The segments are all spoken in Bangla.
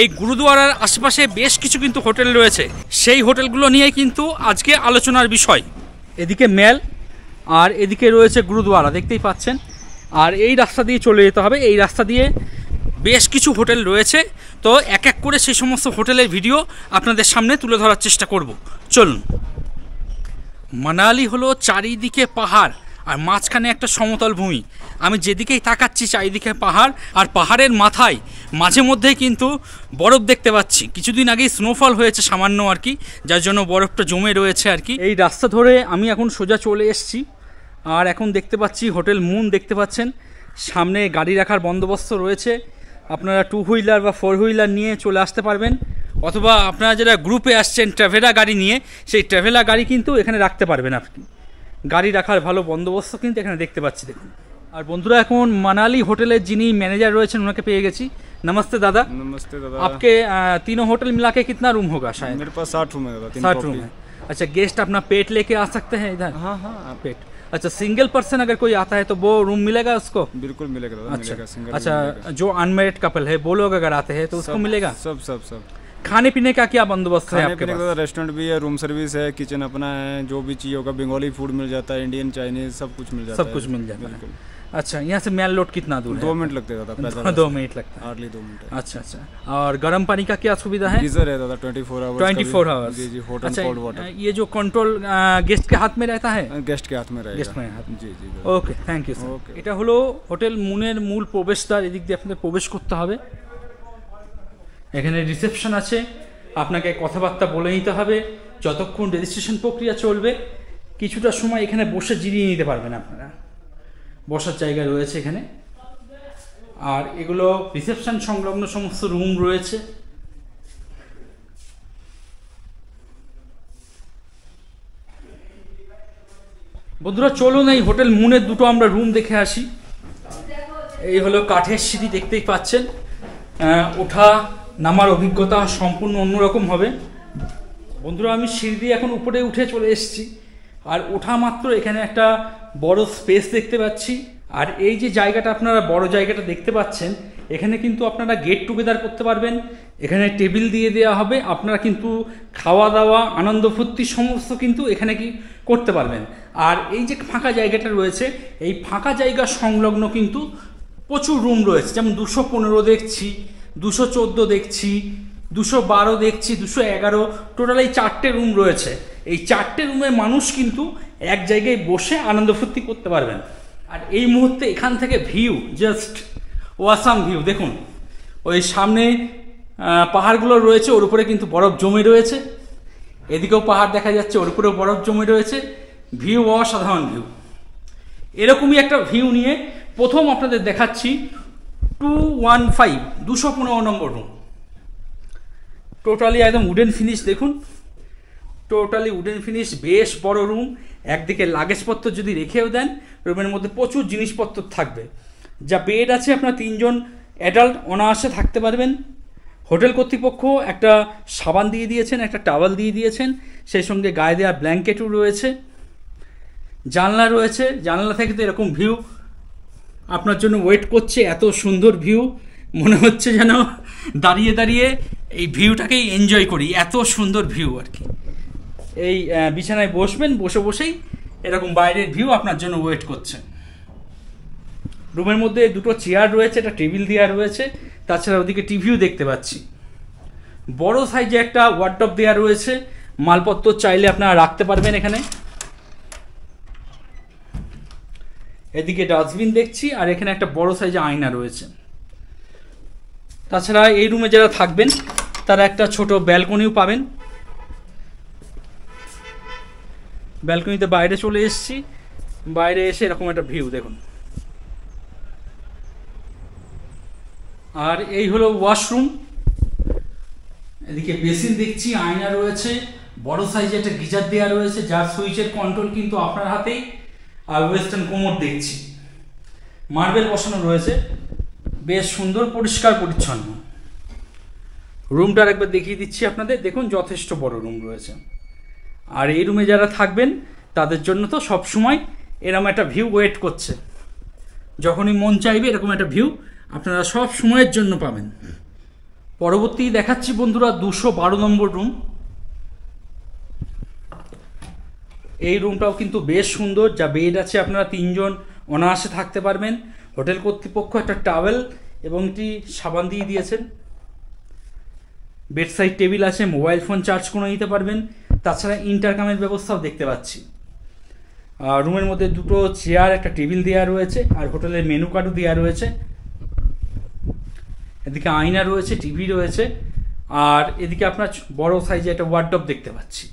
এই গুরুদুয়ারার আশেপাশে বেশ কিছু কিন্তু হোটেল রয়েছে সেই হোটেলগুলো নিয়ে কিন্তু আজকে আলোচনার বিষয় এদিকে মেল আর এদিকে রয়েছে গুরুদুয়ারা দেখতেই পাচ্ছেন আর এই রাস্তা দিয়ে চলে যেতে হবে এই রাস্তা দিয়ে বেশ কিছু হোটেল রয়েছে তো এক এক করে সেই সমস্ত হোটেলের ভিডিও আপনাদের সামনে তুলে ধরার চেষ্টা করব চলুন মানালি হলো চারিদিকে পাহাড় আর মাঝখানে একটা সমতল ভূমি আমি যেদিকেই তাকাচ্ছি চারিদিকে পাহাড় আর পাহাড়ের মাথায় মাঝে মধ্যে কিন্তু বরফ দেখতে পাচ্ছি কিছুদিন আগেই স্নোফল হয়েছে সামান্য আর কি যার জন্য বরফটা জমে রয়েছে আর কি এই রাস্তা ধরে আমি এখন সোজা চলে এসছি আর এখন দেখতে পাচ্ছি হোটেল মুন দেখতে পাচ্ছেন সামনে গাড়ি রাখার বন্দোবস্ত রয়েছে আপনারা টু হুইলার বা ফোর হুইলার নিয়ে চলে আসতে পারবেন অথবা আপনারা যারা গ্রুপে আসছেন ট্রাভেলা গাড়ি নিয়ে সেই ট্রাভেলা গাড়ি কিন্তু এখানে রাখতে পারবেন আপনি गाड़ी रखार भलो बंदोबस्त क्योंकि एखे देखते देखो और बंधुरा বন্ধুরা मानाली होटेल হোটেলের मैनेजार ম্যানেজার রয়েছেন पे गे नमस्ते दादा नमस्ते दादा आपके तीनों होटल मिला के कितना रूम होगा शायद मेरे पास साठ रूम है दादा साठ रूम है अच्छा गेस्ट अपना पेट लेके आ सकते हैं इधर हाँ हाँ पेट अच्छा सिंगल पर्सन अगर कोई आता है तो वो रूम मिलेगा उसको बिल्कुल मिलेगा अच्छा मिलेगा, सिंगल अच्छा मिलेगा। जो अनमेरिड कपल है वो लोग अगर आते हैं तो सब, उसको मिलेगा सब सब सब खाने पीने का क्या बंदोबस्त है आपके पास रेस्टोरेंट भी है रूम सर्विस है किचन अपना है जो भी चाहिए होगा बंगाली फूड मिल जाता है इंडियन चाइनीज सब कुछ मिल जाता है सब कुछ मिल जाता है अच्छा यहाँ से मैल लोड कितना दूर दो मिनट लगते दादा दो मिनट लगता है हार्डली दो मिनट अच्छा अच्छा और गर्म पानी का क्या सुविधा है गीजर है दादा twenty four hours twenty four hours जी जी हॉट एंड कोल्ड वाटर ये जो कंट्रोल गेस्ट के हाथ में रहता है गेस्ट हाँ, के हाथ में रहेगा गेस्ट में हाथ जी जी ওকে থ্যাংক ইউ স্যার এটা হলো হোটেল মুনের মূল प्रवेश এদিক দিয়ে আপনাদের প্রবেশ করতে হবে এখানে রিসেপশন আছে আপনাকে কথাবার্তা বলে নিতে হবে যতক্ষণ রেজিস্ট্রেশন প্রক্রিয়া চলবে কিছুটা সময় এখানে বসে জিরিয়ে নিতে পারবেন আপনারা বসার জায়গা রয়েছে এখানে আর এগুলো রিসেপশন সংলগ্ন সমস্ত রুম রয়েছে বন্ধুরা চলুন এই হোটেল মুনের দুটো আমরা রুম দেখে আসি এই হলো কাঠের সিঁড়ি দেখতেই পাচ্ছেন ওঠা নামার অভিজ্ঞতা সম্পূর্ণ অন্যরকম হবে বন্ধুরা আমি সিঁড়ি দিয়ে এখন উপরে উঠে চলে এসেছি আর ওঠা মাত্র এখানে একটা বড় স্পেস দেখতে পাচ্ছি আর এই যে জায়গাটা আপনারা বড় জায়গাটা দেখতে পাচ্ছেন এখানে কিন্তু আপনারা গেট টুগেদার করতে পারবেন এখানে টেবিল দিয়ে দেওয়া হবে আপনারা কিন্তু খাওয়া দাওয়া আনন্দ ফুর্তি সমস্ত কিন্তু এখানে কি করতে পারবেন আর এই যে ফাঁকা জায়গাটা রয়েছে এই ফাঁকা জায়গা সংলগ্ন কিন্তু প্রচুর রুম রয়েছে যেমন দুশো পনেরো দেখছি দুশো চোদ্দো দেখছি দুশো বারো দেখছি দুশো এগারো টোটাল এই চারটে রুম রয়েছে এই চারটে রুমে মানুষ কিন্তু এক জায়গায় বসে আনন্দ ফুর্তি করতে পারবেন আর এই মুহূর্তে এখান থেকে ভিউ জাস্ট ওয়াসাম ভিউ দেখুন ওই সামনে পাহাড়গুলো রয়েছে ওর উপরে কিন্তু বরফ জমে রয়েছে এদিকেও পাহাড় দেখা যাচ্ছে ওর উপরেও বরফ জমে রয়েছে ভিউ অসাধারণ ভিউ এরকমই একটা ভিউ নিয়ে প্রথম আপনাদের দেখাচ্ছি টু ওয়ান ফাইভ দুশো পনেরো নম্বর রুম টোটালি একদম উডেন ফিনিশ দেখুন টোটালি উডেন ফিনিশ বেশ বড় রুম একদিকে লাগেজপত্র যদি রেখেও দেন রুমের মধ্যে প্রচুর জিনিসপত্র থাকবে যা বেড আছে আপনার তিনজন অ্যাডাল্ট অনায়াসে থাকতে পারবেন হোটেল কর্তৃপক্ষ একটা সাবান দিয়ে দিয়েছেন একটা টাওয়াল দিয়ে দিয়েছেন সেই সঙ্গে গায়ে দেওয়া ব্ল্যাঙ্কেটও রয়েছে জানলা রয়েছে জানলা থেকে তো এরকম ভিউ আপনার জন্য ওয়েট করছে এত সুন্দর ভিউ মনে হচ্ছে যেন দাঁড়িয়ে দাঁড়িয়ে এই ভিউটাকেই এনজয় করি এত সুন্দর ভিউ আর কি এই বিছানায় বসবেন বসে বসেই এরকম বাইরের ভিউ আপনার জন্য ওয়েট করছে রুমের মধ্যে দুটো চেয়ার রয়েছে একটা টেবিল দেওয়া রয়েছে তাছাড়া ওদিকে টিভিও দেখতে পাচ্ছি বড় সাইজে একটা ওয়ার্ডটপ দেওয়া রয়েছে মালপত্র চাইলে আপনারা রাখতে পারবেন এখানে এদিকে ডাস্টবিন দেখছি আর এখানে একটা বড় সাইজে আয়না রয়েছে তাছাড়া এই রুমে যারা থাকবেন তারা একটা ছোট ব্যালকনিও পাবেন ব্যালকনিতে বাইরে চলে এসেছি বাইরে এসে এরকম একটা ভিউ দেখুন আর এই হলো ওয়াশরুম এদিকে বেসিন দেখছি আয়না রয়েছে বড় সাইজে একটা গিজার দেওয়া রয়েছে যার সুইচের কন্ট্রোল কিন্তু আপনার হাতেই ওয়েস্টার্ন কোমর দেখছি মার্বেল বসানো রয়েছে বেশ সুন্দর পরিষ্কার পরিচ্ছন্ন রুমটার একবার দেখিয়ে দিচ্ছি আপনাদের দেখুন যথেষ্ট বড় রুম রয়েছে আর এই রুমে যারা থাকবেন তাদের জন্য তো সবসময় এরকম একটা ভিউ ওয়েট করছে যখনই মন চাইবে এরকম একটা ভিউ আপনারা সব সময়ের জন্য পাবেন পরবর্তী দেখাচ্ছি বন্ধুরা দুশো বারো নম্বর রুম এই রুমটাও কিন্তু বেশ সুন্দর যা বেড আছে আপনারা তিনজন অনায়াসে থাকতে পারবেন হোটেল কর্তৃপক্ষ একটা টাওয়েল এবং একটি সাবান দিয়ে দিয়েছেন বেডসাইড টেবিল আছে মোবাইল ফোন চার্জ করে নিতে পারবেন তাছাড়া ইন্টারকামের ব্যবস্থাও দেখতে পাচ্ছি রুমের মধ্যে দুটো চেয়ার একটা টেবিল দেওয়া রয়েছে আর হোটেলের মেনু কার্ডও দেওয়া রয়েছে এদিকে আয়না রয়েছে টিভি রয়েছে আর এদিকে আপনার বড় সাইজে একটা ওয়ার্ডব দেখতে পাচ্ছি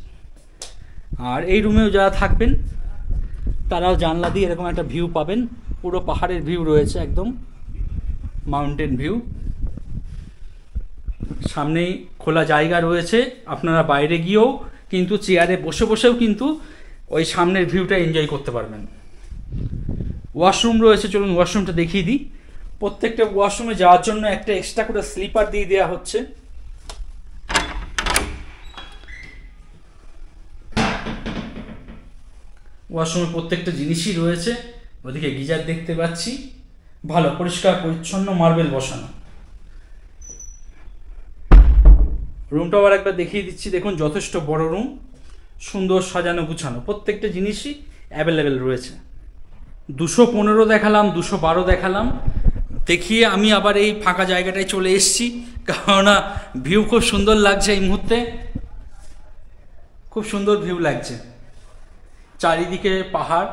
আর এই রুমেও যারা থাকবেন তারাও জানলা দিয়ে এরকম একটা ভিউ পাবেন পুরো পাহাড়ের ভিউ রয়েছে একদম মাউন্টেন ভিউ সামনেই খোলা জায়গা রয়েছে আপনারা বাইরে গিয়েও কিন্তু চেয়ারে বসে বসেও কিন্তু ওই সামনের ভিউটা এনজয় করতে পারবেন ওয়াশরুম রয়েছে চলুন ওয়াশরুমটা দেখিয়ে দিই প্রত্যেকটা ওয়াশরুমে যাওয়ার জন্য একটা এক্সট্রা করে স্লিপার দিয়ে দেওয়া হচ্ছে ওয়াশরুমে প্রত্যেকটা জিনিসই রয়েছে ওদিকে গিজার দেখতে পাচ্ছি ভালো পরিষ্কার পরিচ্ছন্ন মার্বেল বসানো রুমটাও আবার একবার দেখিয়ে দিচ্ছি দেখুন যথেষ্ট বড় রুম সুন্দর সাজানো গুছানো প্রত্যেকটা জিনিসই অ্যাভেলেবেল রয়েছে দুশো পনেরো দেখালাম দুশো বারো দেখালাম দেখিয়ে আমি আবার এই ফাঁকা জায়গাটায় চলে এসছি কেননা ভিউ খুব সুন্দর লাগছে এই মুহূর্তে খুব সুন্দর ভিউ লাগছে চারিদিকে পাহাড়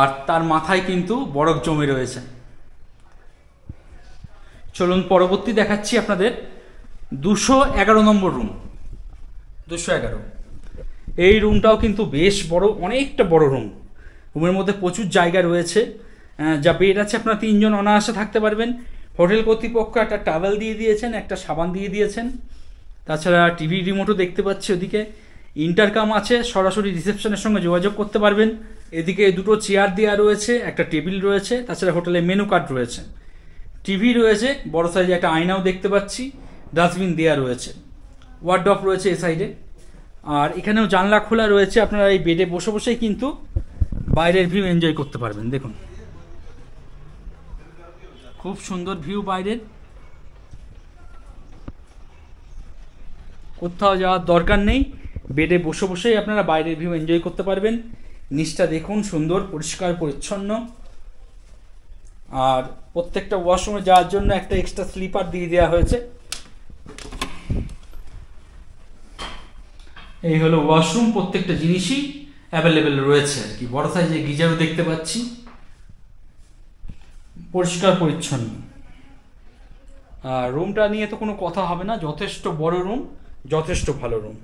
আর তার মাথায় কিন্তু বরফ জমে রয়েছে চলুন পরবর্তী দেখাচ্ছি আপনাদের দুশো এগারো নম্বর রুম দুশো এগারো এই রুমটাও কিন্তু বেশ বড় অনেকটা বড় রুম রুমের মধ্যে প্রচুর জায়গা রয়েছে যা বেড আছে আপনারা তিনজন অনায়াসে থাকতে পারবেন হোটেল কর্তৃপক্ষ একটা টাভেল দিয়ে দিয়েছেন একটা সাবান দিয়ে দিয়েছেন তাছাড়া টিভি রিমোটও দেখতে পাচ্ছি ওদিকে ইন্টারকাম আছে সরাসরি রিসেপশনের সঙ্গে যোগাযোগ করতে পারবেন এদিকে দুটো চেয়ার দেওয়া রয়েছে একটা টেবিল রয়েছে তাছাড়া হোটেলে মেনু কার্ড রয়েছে টিভি রয়েছে বড় সাইজে একটা আয়নাও দেখতে পাচ্ছি ডাস্টবিন দেওয়া রয়েছে ওয়ার্ডরপ রয়েছে এ সাইডে আর এখানেও জানলা খোলা রয়েছে আপনারা এই বেডে বসে বসেই কিন্তু বাইরের ভিউ এনজয় করতে পারবেন দেখুন খুব সুন্দর ভিউ বাইরের কোথাও যাওয়ার দরকার নেই বেডে বসে বসেই আপনারা বাইরের ভিউ এনজয় করতে পারবেন নিচটা দেখুন সুন্দর পরিষ্কার পরিচ্ছন্ন আর প্রত্যেকটা ওয়াশরুমে যাওয়ার জন্য একটা এক্সট্রা স্লিপার দিয়ে দেওয়া হয়েছে এই হলো ওয়াশরুম প্রত্যেকটা জিনিসই অ্যাভেলেবেল রয়েছে আর কি বড় সাইজে গিজারও দেখতে পাচ্ছি পরিষ্কার পরিচ্ছন্ন আর রুমটা নিয়ে তো কোনো কথা হবে না যথেষ্ট বড় রুম যথেষ্ট ভালো রুম